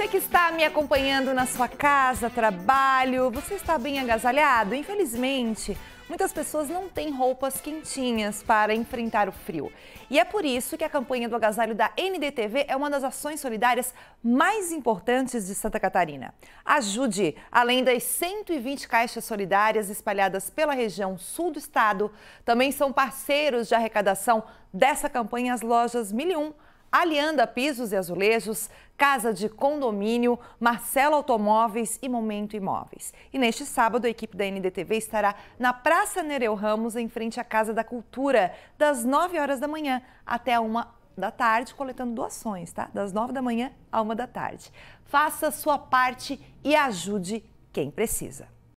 você que está me acompanhando na sua casa, trabalho, você está bem agasalhado? Infelizmente, muitas pessoas não têm roupas quentinhas para enfrentar o frio. E é por isso que a campanha do agasalho da NDTV é uma das ações solidárias mais importantes de Santa Catarina. Ajude! Além das 120 caixas solidárias espalhadas pela região sul do estado, também são parceiros de arrecadação dessa campanha as lojas 1001, Alianda Pisos e Azulejos, Casa de Condomínio, Marcelo Automóveis e Momento Imóveis. E neste sábado, a equipe da NDTV estará na Praça Nereu Ramos, em frente à Casa da Cultura, das 9 horas da manhã até a 1 da tarde, coletando doações, tá? Das 9 da manhã à 1 da tarde. Faça sua parte e ajude quem precisa.